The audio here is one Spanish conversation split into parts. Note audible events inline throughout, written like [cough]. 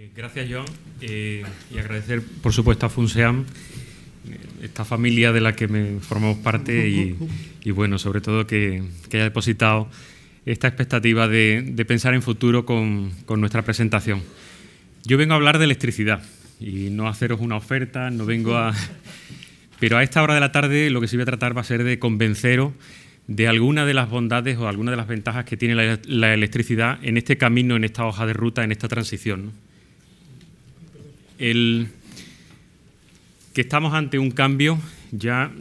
Eh, gracias, John, eh, y agradecer, por supuesto, a FUNSEAM, eh, esta familia de la que me formamos parte y, bueno, sobre todo que, haya depositado esta expectativa de, pensar en futuro con, nuestra presentación. Yo vengo a hablar de electricidad y no haceros una oferta, no vengo a... [laughs] Pero a esta hora de la tarde lo que sí voy a tratar va a ser de convenceros de alguna de las bondades o alguna de las ventajas que tiene la, la electricidad en este camino, en esta hoja de ruta, en esta transición. ¿no? El, que estamos ante un cambio ya,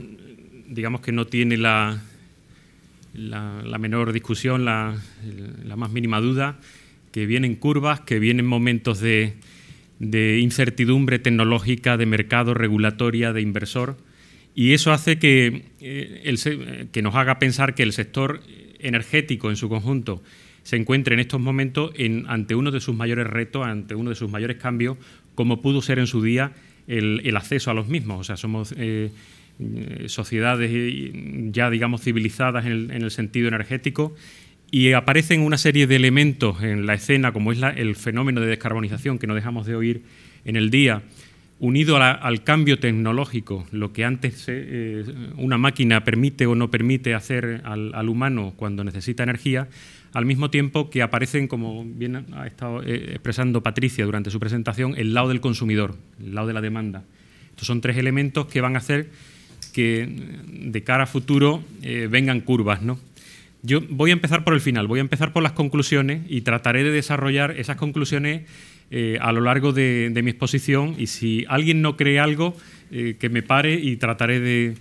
digamos que no tiene la, la, menor discusión, la, más mínima duda, que vienen curvas, que vienen momentos de, incertidumbre tecnológica, de mercado, regulatoria, de inversor. Y eso hace que, eh, el, que nos haga pensar que el sector energético en su conjunto se encuentre en estos momentos en, ante uno de sus mayores retos, ante uno de sus mayores cambios, como pudo ser en su día el, acceso a los mismos. O sea, somos eh, eh, sociedades eh, ya, digamos, civilizadas en el, sentido energético y aparecen una serie de elementos en la escena, como es el fenómeno de descarbonización que no dejamos de oír en el día, unido al cambio tecnológico, lo que antes eh, eh, una máquina permite o no permite hacer al, humano cuando necesita energía, al mismo tiempo que aparecen, como bien ha estado eh, expresando Patricia durante su presentación, el lado del consumidor, el lado de la demanda. Estos son tres elementos que van a hacer que de cara a futuro vengan curvas, ¿no? Yo voy a empezar por el final, voy a empezar por las conclusiones y trataré de desarrollar esas conclusiones eh, a lo largo de, mi exposición y si alguien no cree algo, eh, que me pare y trataré de,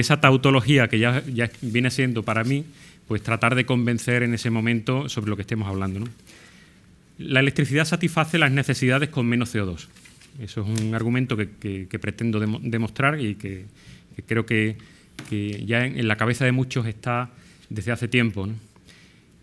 esa tautología que ya, viene siendo para mí, pues tratar de convencer en ese momento sobre lo que estemos hablando. La electricidad satisface las necesidades con menos CO2. Eso es un argumento que, pretendo demostrar y que, creo que, ya en, la cabeza de muchos está desde hace tiempo.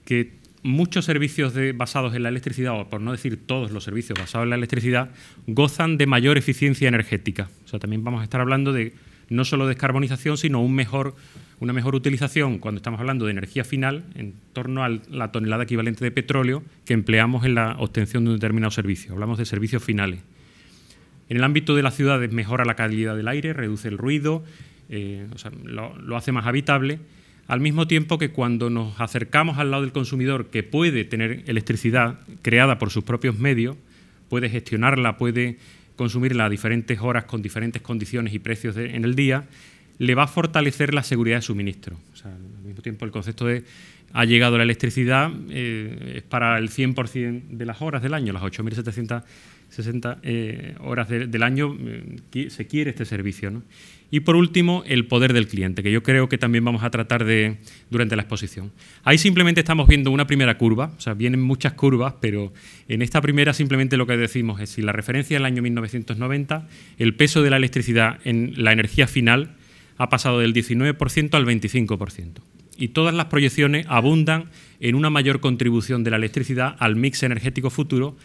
Que muchos servicios basados en la electricidad, o por no decir todos los servicios basados en la electricidad, gozan de mayor eficiencia energética. O sea, también vamos a estar hablando de no solo descarbonización, sino una mejor utilización cuando estamos hablando de energía final en torno a la tonelada equivalente de petróleo que empleamos en la obtención de un determinado servicio. Hablamos de servicios finales. En el ámbito de las ciudades mejora la calidad del aire, reduce el ruido, eh, lo hace más habitable al mismo tiempo que cuando nos acercamos al lado del consumidor que puede tener electricidad creada por sus propios medios, puede gestionarla, puede consumirla a diferentes horas con diferentes condiciones y precios en el día, le va a fortalecer la seguridad de suministro. al mismo tiempo el concepto de ha llegado la electricidad eh, es para el 100% de las horas del año, las 8.760 eh, horas del año eh, se quiere este servicio. ¿no? Y por último, el poder del cliente, que yo creo que también vamos a tratar de durante la exposición. Ahí simplemente estamos viendo una primera curva, o sea, vienen muchas curvas, pero en esta primera simplemente lo que decimos es si la referencia es el año 1990, el peso de la electricidad en la energía final ha pasado del 19% al 25%. Y todas las proyecciones abundan en una mayor contribución de la electricidad al mix energético futuro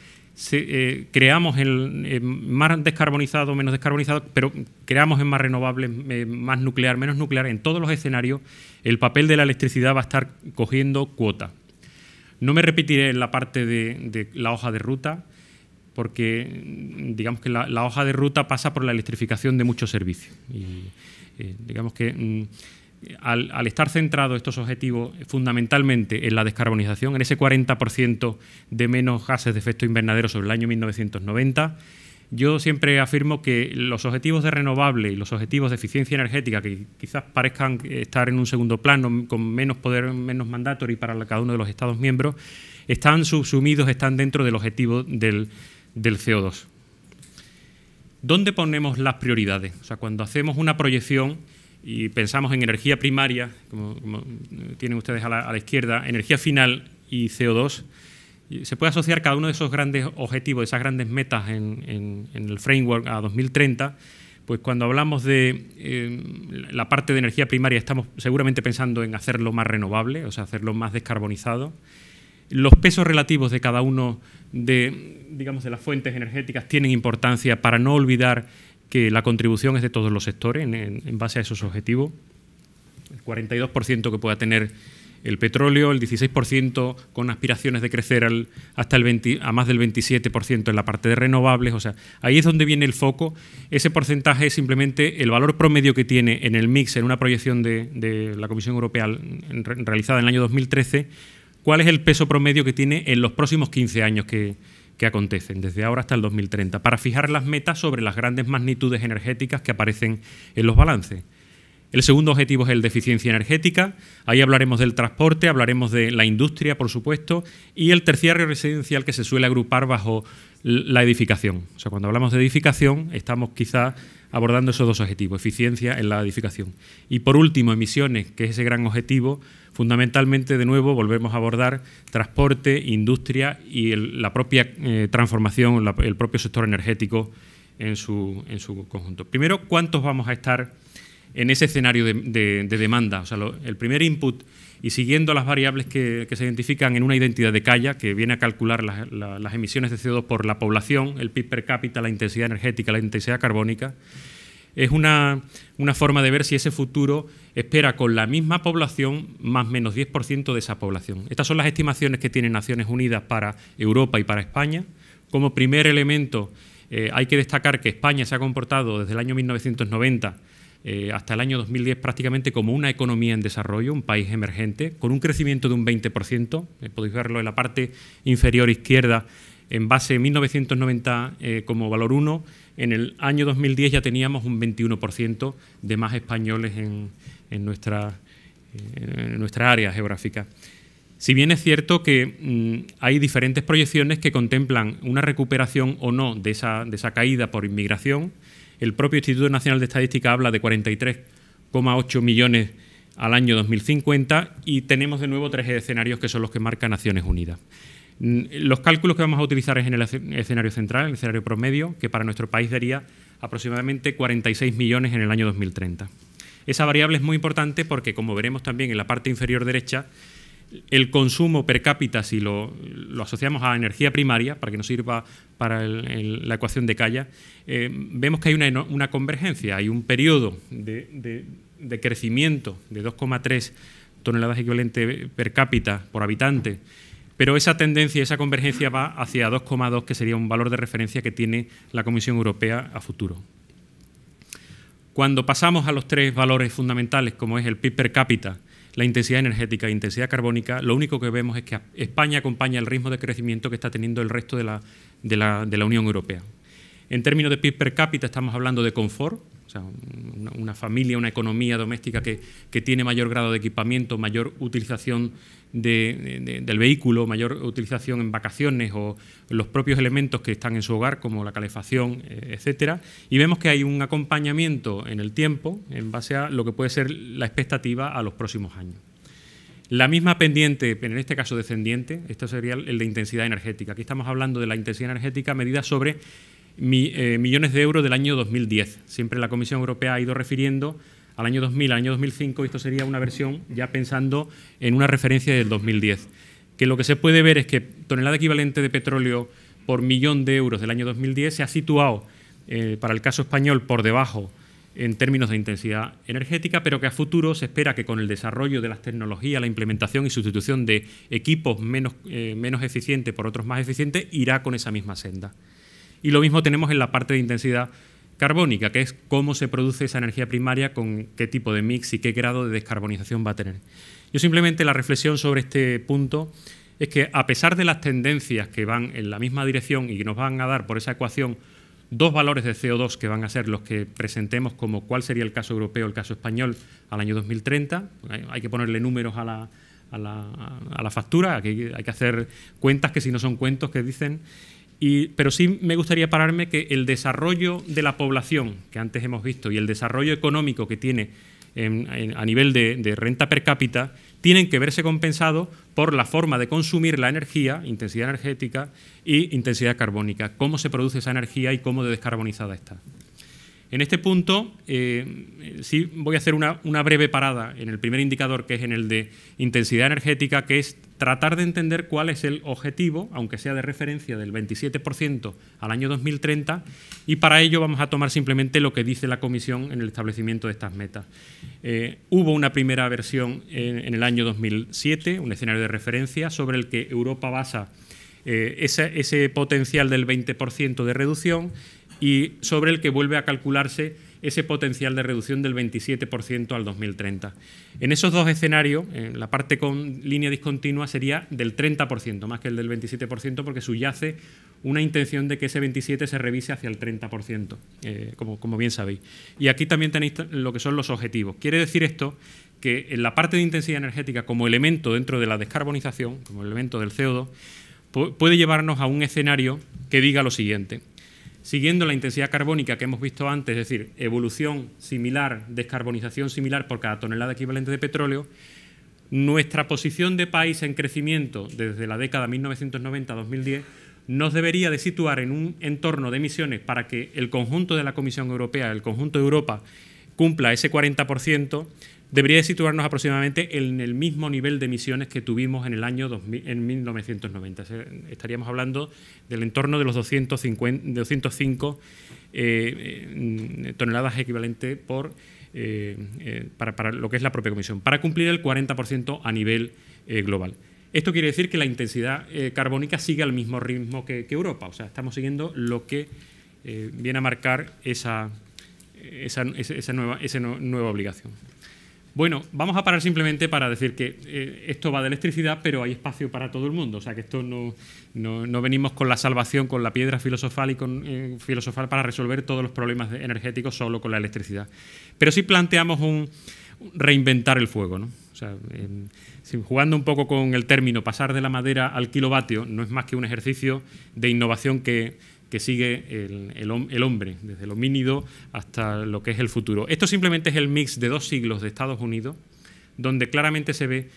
eh, creamos el, eh, más descarbonizado, menos descarbonizado, pero creamos en más renovables, eh, más nuclear, menos nuclear, en todos los escenarios el papel de la electricidad va a estar cogiendo cuota. No me repetiré en la parte de, la hoja de ruta, porque mm, digamos que la, hoja de ruta pasa por la electrificación de muchos servicios. digamos que mm, al, al, estar centrados estos objetivos eh, fundamentalmente en la descarbonización, en ese 40% de menos gases de efecto invernadero sobre el año 1990, yo siempre afirmo que los objetivos de renovable y los objetivos de eficiencia energética, que quizás parezcan estar en un segundo plano, con menos poder, menos mandato y para cada uno de los Estados miembros, están subsumidos, están dentro del objetivo del, del CO2. ¿Dónde ponemos las prioridades? O sea, cuando hacemos una proyección y pensamos en energía primaria, como, eh, tienen ustedes a la, izquierda, energía final y CO2, se puede asociar cada uno de esos grandes objetivos, esas grandes metas en, el framework a 2030 pues cuando hablamos de eh, la parte de energía primaria estamos seguramente pensando en hacerlo más renovable, o sea, hacerlo más descarbonizado. Los pesos relativos de cada uno de, digamos, de las fuentes energéticas tienen importancia para no olvidar que la contribución es de todos los sectores en, base a esos objetivos. El 42% que pueda tener el petróleo, el 16% con aspiraciones de crecer al, hasta el 20, a más del 27% en la parte de renovables. O sea, ahí es donde viene el foco. Ese porcentaje es simplemente el valor promedio que tiene en el mix, en una proyección de, la Comisión Europea realizada en el año 2013, cuál es el peso promedio que tiene en los próximos 15 años que, que acontecen desde ahora hasta el 2030, para fijar las metas sobre las grandes magnitudes energéticas que aparecen en los balances. El segundo objetivo es el de eficiencia energética. Ahí hablaremos del transporte, hablaremos de la industria, por supuesto, y el terciario residencial que se suele agrupar bajo la edificación. O sea, cuando hablamos de edificación, estamos quizá abordando esos dos objetivos, eficiencia en la edificación. Y por último, emisiones, que es ese gran objetivo, fundamentalmente de nuevo volvemos a abordar transporte, industria y la propia eh, transformación, el propio sector energético en su, en su, conjunto. Primero, ¿cuántos vamos a estar en ese escenario de, demanda? O sea, el primer input y siguiendo las variables que, se identifican en una identidad de calla, que viene a calcular las, emisiones de CO2 por la población, el PIB per cápita, la intensidad energética, la intensidad carbónica, es una, forma de ver si ese futuro espera con la misma población más o menos 10% de esa población. Estas son las estimaciones que tienen Naciones Unidas para Europa y para España. Como primer elemento, eh, hay que destacar que España se ha comportado desde el año 1990 eh, hasta el año 2010 prácticamente como una economía en desarrollo, un país emergente, con un crecimiento de un 20%, eh, podéis verlo en la parte inferior izquierda, en base 1990 eh, como valor 1, en el año 2010 ya teníamos un 21% de más españoles en, en, nuestra, área geográfica. Si bien es cierto que mm, hay diferentes proyecciones que contemplan una recuperación o no de esa, de esa caída por inmigración, el propio Instituto Nacional de Estadística habla de 43,8 millones al año 2050 y tenemos de nuevo tres escenarios que son los que marca Naciones Unidas. Mm, los cálculos que vamos a utilizar es en el escenario central, el escenario promedio, que para nuestro país daría aproximadamente 46 millones en el año 2030. Esa variable es muy importante porque, como veremos también en la parte inferior derecha, el consumo per cápita, si lo, asociamos a energía primaria, para que nos sirva para la ecuación de Calla, eh, vemos que hay una, convergencia, hay un periodo de, de crecimiento de 2,3 toneladas equivalente per cápita por habitante, pero esa tendencia, esa convergencia va hacia 2,2, que sería un valor de referencia que tiene la Comisión Europea a futuro. Cuando pasamos a los tres valores fundamentales, como es el PIB per cápita, la intensidad energética e intensidad carbónica, lo único que vemos es que España acompaña el ritmo de crecimiento que está teniendo el resto de la, de la Unión Europea. En términos de PIB per cápita estamos hablando de confort, una, familia, una economía doméstica que, tiene mayor grado de equipamiento, mayor utilización del vehículo, mayor utilización en vacaciones o los propios elementos que están en su hogar, como la calefacción, eh, etcétera. Y vemos que hay un acompañamiento en el tiempo en base a lo que puede ser la expectativa a los próximos años. La misma pendiente, en este caso descendiente, esto sería el de intensidad energética. Aquí estamos hablando de la intensidad energética medida sobre eh, millones de euros del año 2010. Siempre la Comisión Europea ha ido refiriendo al año 2000, al año 2005, y esto sería una versión ya pensando en una referencia del 2010. Que lo que se puede ver es que tonelada equivalente de petróleo por millón de euros del año 2010 se ha situado, eh, para el caso español, por debajo en términos de intensidad energética, pero que a futuro se espera que con el desarrollo de las tecnologías, la implementación y sustitución de equipos menos eh, eficientes por otros más eficientes, irá con esa misma senda. Y lo mismo tenemos en la parte de intensidad carbónica, que es cómo se produce esa energía primaria, con qué tipo de mix y qué grado de descarbonización va a tener. Yo simplemente la reflexión sobre este punto es que a pesar de las tendencias que van en la misma dirección y que nos van a dar por esa ecuación dos valores de CO2 que van a ser los que presentemos como cuál sería el caso europeo, el caso español al año 2030, hay que ponerle números a la, factura, hay que hacer cuentas que si no son cuentos que dicen, pero sí me gustaría pararme que el desarrollo de la población, que antes hemos visto, y el desarrollo económico que tiene a nivel de, renta per cápita tienen que verse compensados por la forma de consumir la energía, intensidad energética y intensidad carbónica, cómo se produce esa energía y cómo descarbonizada está. En este punto, eh, sí voy a hacer una, breve parada en el primer indicador, que es en el de intensidad energética, que es tratar de entender cuál es el objetivo, aunque sea de referencia, del 27% al año 2030, y para ello vamos a tomar simplemente lo que dice la Comisión en el establecimiento de estas metas. Eh, hubo una primera versión en, el año 2007, un escenario de referencia, sobre el que Europa basa eh, ese, potencial del 20% de reducción y sobre el que vuelve a calcularse ese potencial de reducción del 27% al 2030. En esos dos escenarios, en la parte con línea discontinua sería del 30%, más que el del 27%, porque subyace una intención de que ese 27% se revise hacia el 30%, eh, como, bien sabéis. Y aquí también tenéis lo que son los objetivos. Quiere decir esto que en la parte de intensidad energética como elemento dentro de la descarbonización, como elemento del CO2, puede llevarnos a un escenario que diga lo siguiente siguiendo la intensidad carbónica que hemos visto antes, es decir, evolución similar, descarbonización similar por cada tonelada equivalente de petróleo, nuestra posición de país en crecimiento desde la década 1990-2010 nos debería de situar en un entorno de emisiones para que el conjunto de la Comisión Europea, el conjunto de Europa, cumpla ese 40%, debería situarnos aproximadamente en el mismo nivel de emisiones que tuvimos en el año en 1990. Estaríamos hablando del entorno de los 250, 205 eh, eh, toneladas equivalentes por, eh, para, lo que es la propia comisión, para cumplir el 40% a nivel global. Esto quiere decir que la intensidad carbónica sigue al mismo ritmo que, Europa, o sea, estamos siguiendo lo que viene a marcar nueva, esa nueva obligación. Bueno, vamos a parar simplemente para decir que eh, esto va de electricidad, pero hay espacio para todo el mundo. O sea, que esto no, venimos con la salvación, con la piedra filosofal y con eh, filosofal para resolver todos los problemas energéticos solo con la electricidad. Pero sí planteamos un reinventar el fuego, ¿no? jugando un poco con el término pasar de la madera al kilovatio, no es más que un ejercicio de innovación que que sigue el, hombre, desde lo homínido hasta lo que es el futuro. Esto simplemente es el mix de dos siglos de Estados Unidos, donde claramente se ve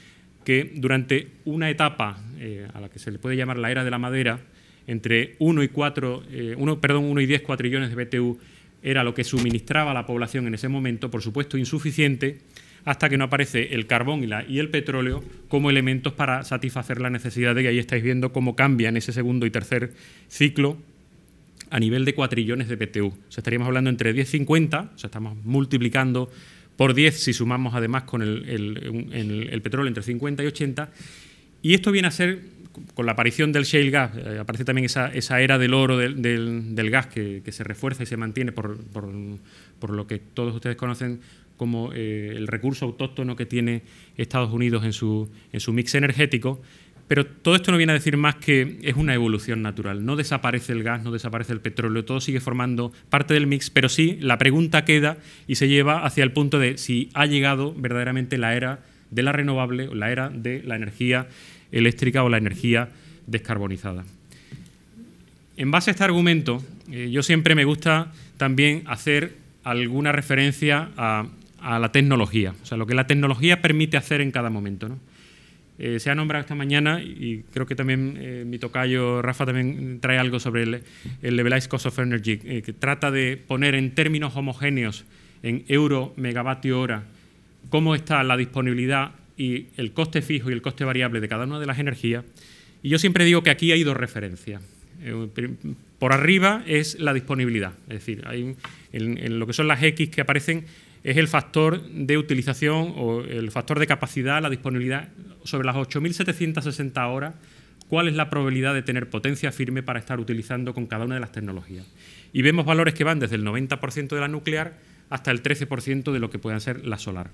que durante una etapa eh, a la que se le puede llamar la era de la madera, entre 1 y 4, eh, uno, perdón, 1 y 10 cuatrillones de BTU era lo que suministraba a la población en ese momento, por supuesto insuficiente, hasta que no aparece el carbón y, la, y, el petróleo como elementos para satisfacer la necesidad de que ahí estáis viendo cómo cambia en ese segundo y tercer ciclo a nivel de cuatrillones de PTU. O sea, estaríamos hablando entre 10 y 50, o sea, estamos multiplicando por 10 si sumamos además con el, petróleo entre 50 y 80. Y esto viene a ser, con la aparición del shale gas, eh, aparece también esa, era del oro del, gas que, se refuerza y se mantiene por, lo que todos ustedes conocen como eh, el recurso autóctono que tiene Estados Unidos en su, en su mix energético. Pero todo esto no viene a decir más que es una evolución natural. No desaparece el gas, no desaparece el petróleo, todo sigue formando parte del mix, pero sí la pregunta queda y se lleva hacia el punto de si ha llegado verdaderamente la era de la renovable, la era de la energía eléctrica o la energía descarbonizada. En base a este argumento, eh, yo siempre me gusta también hacer alguna referencia a, a, la tecnología, o sea, lo que la tecnología permite hacer en cada momento. ¿no? Eh, se ha nombrado esta mañana y creo que también eh, mi tocayo Rafa también trae algo sobre el, el Levelized Cost of Energy, eh, que trata de poner en términos homogéneos, en euro megavatio hora, cómo está la disponibilidad y el coste fijo y el coste variable de cada una de las energías. Y yo siempre digo que aquí hay dos referencias. Por arriba es la disponibilidad, es decir, hay en lo que son las X que aparecen es el factor de utilización o el factor de capacidad, la disponibilidad sobre las 8.760 horas, cuál es la probabilidad de tener potencia firme para estar utilizando con cada una de las tecnologías. Y vemos valores que van desde el 90% de la nuclear hasta el 13% de lo que puedan ser la solar.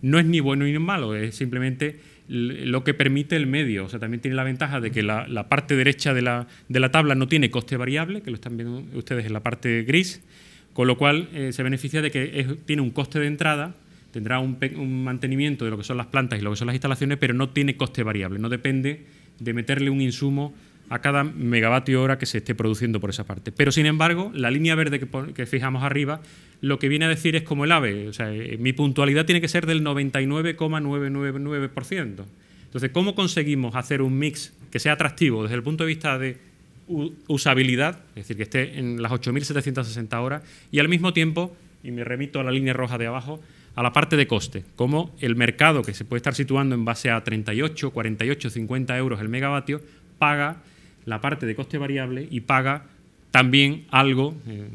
No es ni bueno ni malo, es simplemente lo que permite el medio. O sea, también tiene la ventaja de que la, la parte derecha de la, de la tabla no tiene coste variable, que lo están viendo ustedes en la parte gris, con lo cual eh, se beneficia de que tiene un coste de entrada, tendrá un, mantenimiento de lo que son las plantas y lo que son las instalaciones, pero no tiene coste variable, no depende de meterle un insumo a cada megavatio hora que se esté produciendo por esa parte. Pero sin embargo, la línea verde que, que fijamos arriba lo que viene a decir es como el AVE, o sea, eh, mi puntualidad tiene que ser del 99,999%. Entonces, ¿cómo conseguimos hacer un mix que sea atractivo desde el punto de vista de usabilidad, es decir, que esté en las 8.760 horas, y al mismo tiempo, y me remito a la línea roja de abajo, a la parte de coste, como el mercado que se puede estar situando en base a 38, 48, 50 euros el megavatio, paga la parte de coste variable y paga también algo eh,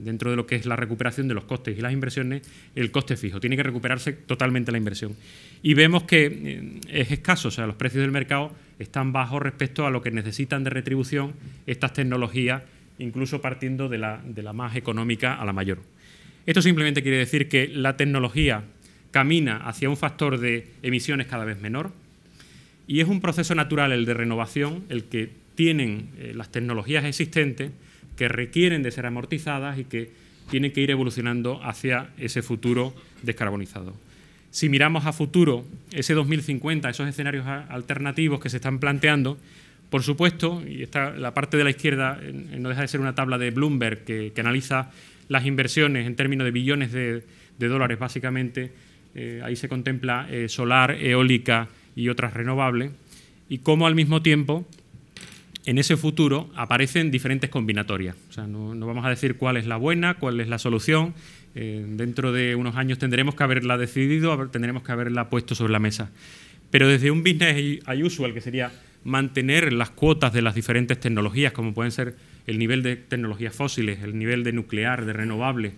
dentro de lo que es la recuperación de los costes y las inversiones, el coste fijo. Tiene que recuperarse totalmente la inversión. Y vemos que eh, es escaso, o sea, los precios del mercado están bajos respecto a lo que necesitan de retribución estas tecnologías, incluso partiendo de la, más económica a la mayor. Esto simplemente quiere decir que la tecnología camina hacia un factor de emisiones cada vez menor y es un proceso natural el de renovación, el que tienen eh, las tecnologías existentes que requieren de ser amortizadas y que tienen que ir evolucionando hacia ese futuro descarbonizado si miramos a futuro ese 2050, esos escenarios alternativos que se están planteando, por supuesto, y está la parte de la izquierda no deja de ser una tabla de Bloomberg que, analiza las inversiones en términos de billones de, dólares, básicamente, eh, ahí se contempla eh, solar, eólica y otras renovables, y cómo al mismo tiempo en ese futuro aparecen diferentes combinatorias. O sea, no, vamos a decir cuál es la buena, cuál es la solución. Eh, dentro de unos años tendremos que haberla decidido, tendremos que haberla puesto sobre la mesa. Pero desde un business as usual, que sería mantener las cuotas de las diferentes tecnologías, como pueden ser el nivel de tecnologías fósiles, el nivel de nuclear, de renovable.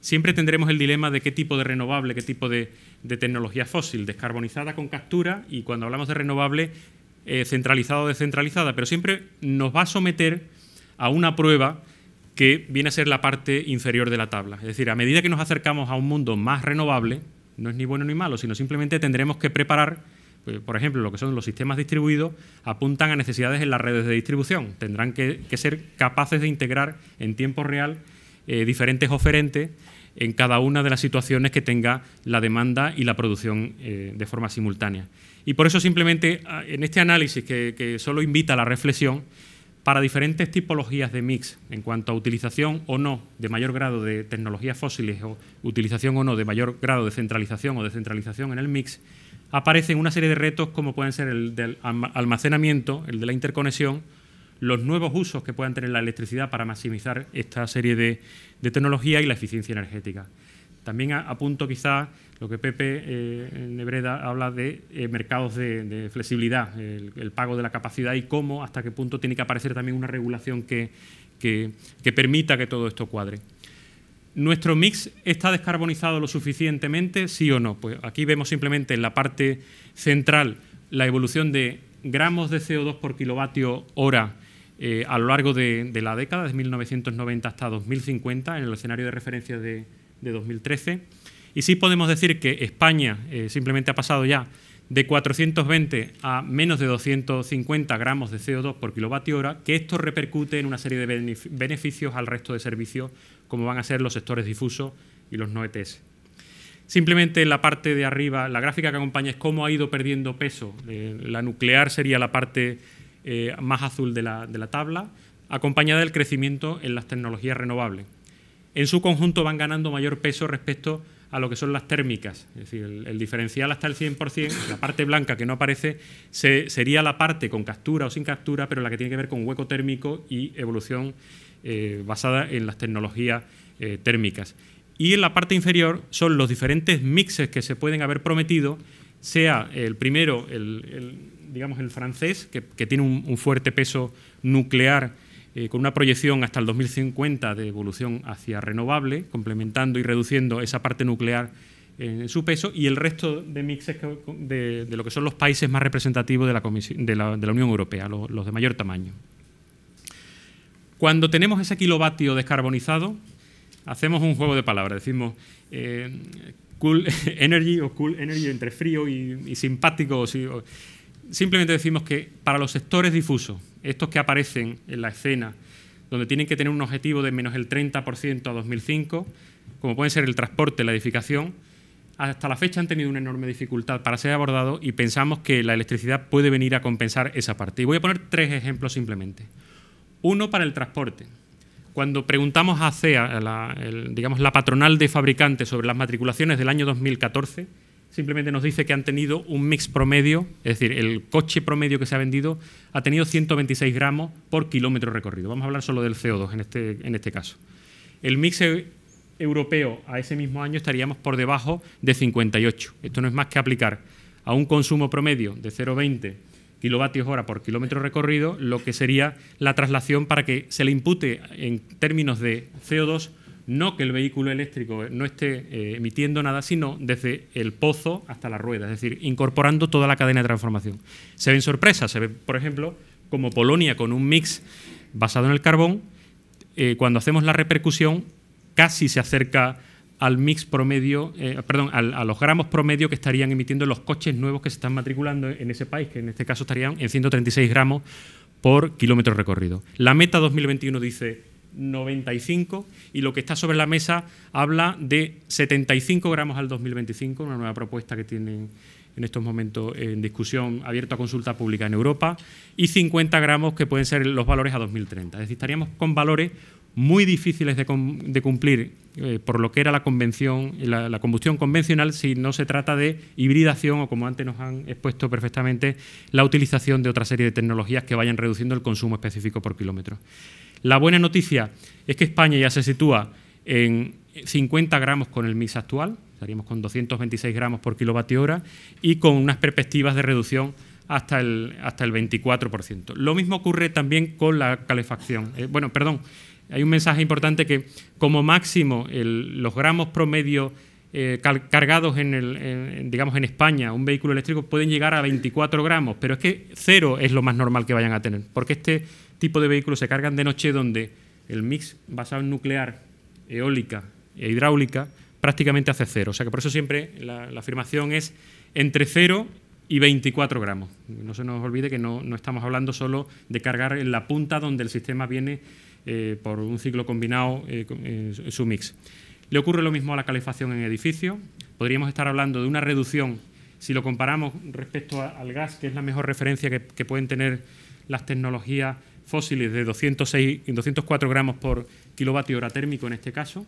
siempre tendremos el dilema de qué tipo de renovable, qué tipo de, tecnología fósil, descarbonizada con captura y cuando hablamos de renovable eh, centralizada o descentralizada, pero siempre nos va a someter a una prueba que viene a ser la parte inferior de la tabla. Es decir, a medida que nos acercamos a un mundo más renovable, no es ni bueno ni malo, sino simplemente tendremos que preparar, pues, por ejemplo, lo que son los sistemas distribuidos, apuntan a necesidades en las redes de distribución. Tendrán que, ser capaces de integrar en tiempo real eh, diferentes oferentes en cada una de las situaciones que tenga la demanda y la producción eh, de forma simultánea. Y por eso simplemente ah, en este análisis que, que solo invita a la reflexión, para diferentes tipologías de mix en cuanto a utilización o no de mayor grado de tecnologías fósiles o utilización o no de mayor grado de centralización o descentralización en el mix, aparecen una serie de retos como pueden ser el del almacenamiento, el de la interconexión, los nuevos usos que puedan tener la electricidad para maximizar esta serie de, de tecnologías y la eficiencia energética. También apunto quizá lo que Pepe eh, Nebreda habla de eh, mercados de, flexibilidad, el, pago de la capacidad y cómo, hasta qué punto tiene que aparecer también una regulación que, que, que permita que todo esto cuadre. ¿Nuestro mix está descarbonizado lo suficientemente, sí o no? Pues aquí vemos simplemente en la parte central la evolución de gramos de CO2 por kilovatio hora eh, a lo largo de, la década, de 1990 hasta 2050, en el escenario de referencia de, 2013. Y sí podemos decir que España eh, simplemente ha pasado ya de 420 a menos de 250 gramos de CO2 por kilovatio hora, que esto repercute en una serie de beneficios al resto de servicios, como van a ser los sectores difusos y los no ETS. Simplemente la parte de arriba, la gráfica que acompaña es cómo ha ido perdiendo peso. Eh, la nuclear sería la parte eh, más azul de la, tabla, acompañada del crecimiento en las tecnologías renovables. En su conjunto van ganando mayor peso respecto a lo que son las térmicas. Es decir, el, diferencial hasta el 100%, la parte blanca que no aparece, sería la parte con captura o sin captura, pero la que tiene que ver con hueco térmico y evolución eh, basada en las tecnologías eh, térmicas. Y en la parte inferior son los diferentes mixes que se pueden haber prometido, sea el primero, el digamos, el francés, que, tiene un, fuerte peso nuclear eh, con una proyección hasta el 2050 de evolución hacia renovable, complementando y reduciendo esa parte nuclear en su peso y el resto de mixes de, lo que son los países más representativos de la, Unión Europea, los, de mayor tamaño. Cuando tenemos ese kilovatio descarbonizado, hacemos un juego de palabras, decimos eh, cool [laughs] energy o cool energy entre frío y, simpático. Simplemente decimos que para los sectores difusos, estos que aparecen en la escena, donde tienen que tener un objetivo de menos el 30% a 2005, como pueden ser el transporte, la edificación, hasta la fecha han tenido una enorme dificultad para ser abordados y pensamos que la electricidad puede venir a compensar esa parte. Y voy a poner tres ejemplos simplemente. Uno para el transporte. Cuando preguntamos a CEA, la, digamos, la patronal de fabricantes, sobre las matriculaciones del año 2014, simplemente nos dice que han tenido un mix promedio, es decir, el coche promedio que se ha vendido ha tenido 126 gramos por kilómetro recorrido. Vamos a hablar solo del CO2 en este, en este caso. El mix e, europeo a ese mismo año estaríamos por debajo de 58. Esto no es más que aplicar a un consumo promedio de 0,20 kilovatios hora por kilómetro recorrido lo que sería la traslación para que se le impute en términos de CO2 no que el vehículo eléctrico no esté eh, emitiendo nada, sino desde el pozo hasta la rueda, es decir, incorporando toda la cadena de transformación. Se ven sorpresas, se ve, por ejemplo, como Polonia con un mix basado en el carbón, eh, cuando hacemos la repercusión casi se acerca al mix promedio, eh, perdón, a los gramos promedio que estarían emitiendo los coches nuevos que se están matriculando en ese país, que en este caso estarían en 136 gramos por kilómetro recorrido. La meta 2021 dice 95 y lo que está sobre la mesa habla de 75 gramos al 2025, una nueva propuesta que tienen en estos momentos en discusión abierta a consulta pública en Europa, y 50 gramos que pueden ser los valores a 2030. Es decir, estaríamos con valores muy difíciles de, cumplir eh, por lo que era la convención, la, la, combustión convencional, si no se trata de hibridación o, como antes nos han expuesto perfectamente, la utilización de otra serie de tecnologías que vayan reduciendo el consumo específico por kilómetro. La buena noticia es que España ya se sitúa en 50 gramos con el MIS actual, estaríamos con 226 gramos por kilovatio hora y con unas perspectivas de reducción hasta el, hasta el 24%. Lo mismo ocurre también con la calefacción. Eh, bueno, perdón, hay un mensaje importante que como máximo los gramos promedio eh, cargados en, el, digamos, en España, un vehículo eléctrico, pueden llegar a 24 gramos, pero es que cero es lo más normal que vayan a tener, porque este tipo de vehículos se cargan de noche donde el mix basado en nuclear, eólica e hidráulica prácticamente hace cero. O sea que por eso siempre la, afirmación es entre cero y 24 gramos. No se nos olvide que no, estamos hablando solo de cargar en la punta donde el sistema viene eh, por un ciclo combinado eh, eh, su mix. Le ocurre lo mismo a la calefacción en edificio. Podríamos estar hablando de una reducción, si lo comparamos respecto al gas, que es la mejor referencia que pueden tener las tecnologías fósiles de 206 y 204 gramos por kilovatio hora térmico en este caso,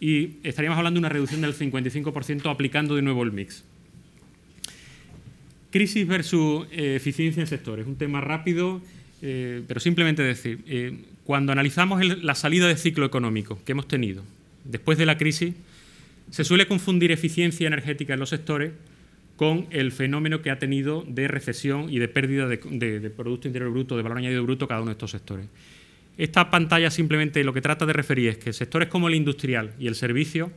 y estaríamos hablando de una reducción del 55% aplicando de nuevo el mix. Crisis versus eh, eficiencia en sectores, un tema rápido, eh, pero simplemente decir, eh, cuando analizamos la salida de ciclo económico que hemos tenido después de la crisis, se suele confundir eficiencia energética en los sectores con el fenómeno que ha tenido de recesión y de pérdida de, Producto Interior Bruto, de valor añadido bruto, cada uno de estos sectores. Esta pantalla simplemente lo que trata de referir es que sectores como el industrial y el servicio,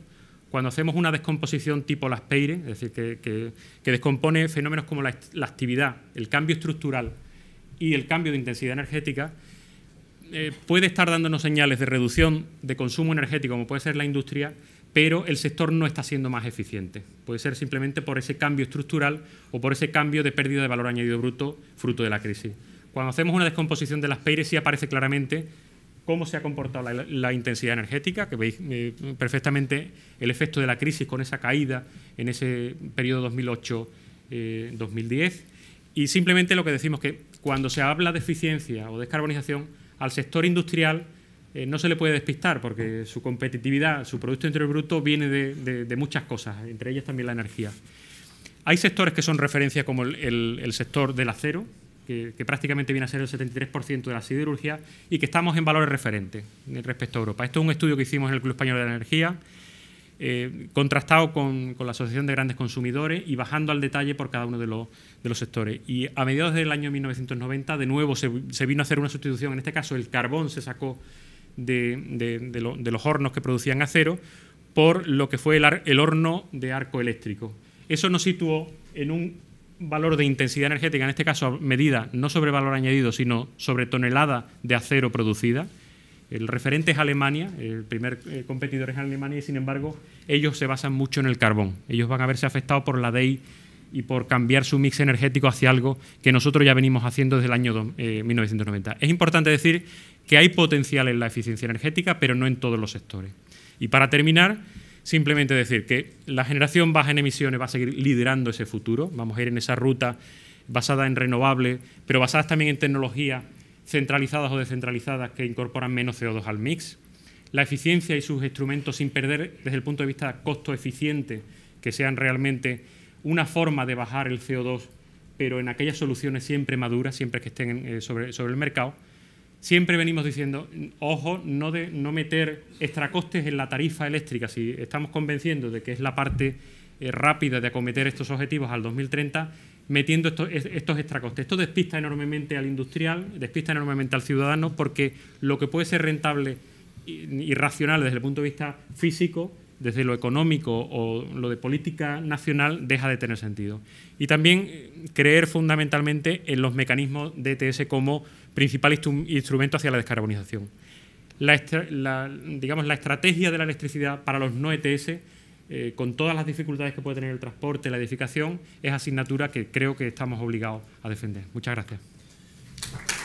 cuando hacemos una descomposición tipo las PEIRE, es decir, que, descompone fenómenos como la, actividad, el cambio estructural y el cambio de intensidad energética, eh, puede estar dándonos señales de reducción de consumo energético, como puede ser la industria, pero el sector no está siendo más eficiente. Puede ser simplemente por ese cambio estructural o por ese cambio de pérdida de valor añadido bruto fruto de la crisis. Cuando hacemos una descomposición de las PEIRES sí aparece claramente cómo se ha comportado la, intensidad energética, que veis eh, perfectamente el efecto de la crisis con esa caída en ese periodo 2008-2010. Eh, y simplemente lo que decimos que cuando se habla de eficiencia o descarbonización, al sector industrial eh, no se le puede despistar porque su competitividad, su Producto Interior Bruto viene de, muchas cosas, entre ellas también la energía. Hay sectores que son referencia como el, sector del acero, que, prácticamente viene a ser el 73% de la siderurgia y que estamos en valores referentes respecto a Europa. Esto es un estudio que hicimos en el Club Español de la Energía, eh, contrastado con, la Asociación de Grandes Consumidores y bajando al detalle por cada uno de los, sectores. Y a mediados del año 1990, de nuevo, se, vino a hacer una sustitución. En este caso, el carbón se sacó de, los hornos que producían acero por lo que fue el, horno de arco eléctrico. Eso nos situó en un valor de intensidad energética, en este caso medida no sobre valor añadido, sino sobre tonelada de acero producida. El referente es Alemania, el primer eh, competidor es Alemania y sin embargo ellos se basan mucho en el carbón. Ellos van a verse afectados por la ley y por cambiar su mix energético hacia algo que nosotros ya venimos haciendo desde el año 1990. Eh, es importante decir que hay potencial en la eficiencia energética, pero no en todos los sectores. Y para terminar, simplemente decir que la generación baja en emisiones va a seguir liderando ese futuro, vamos a ir en esa ruta basada en renovables, pero basadas también en tecnologías centralizadas o descentralizadas que incorporan menos CO2 al mix, la eficiencia y sus instrumentos sin perder desde el punto de vista costo eficiente, que sean realmente una forma de bajar el CO2, pero en aquellas soluciones siempre maduras, siempre que estén eh, sobre, el mercado, siempre venimos diciendo, ojo, no, de, no meter extracostes en la tarifa eléctrica. Si estamos convenciendo de que es la parte eh, rápida de acometer estos objetivos al 2030, metiendo estos, estos extracostes. Esto despista enormemente al industrial, despista enormemente al ciudadano, porque lo que puede ser rentable y racional desde el punto de vista físico desde lo económico o lo de política nacional deja de tener sentido. Y también eh, creer fundamentalmente en los mecanismos de ETS como principal instrumento hacia la descarbonización. La, digamos, la estrategia de la electricidad para los no ETS, eh, con todas las dificultades que puede tener el transporte, la edificación, es asignatura que creo que estamos obligados a defender. Muchas gracias.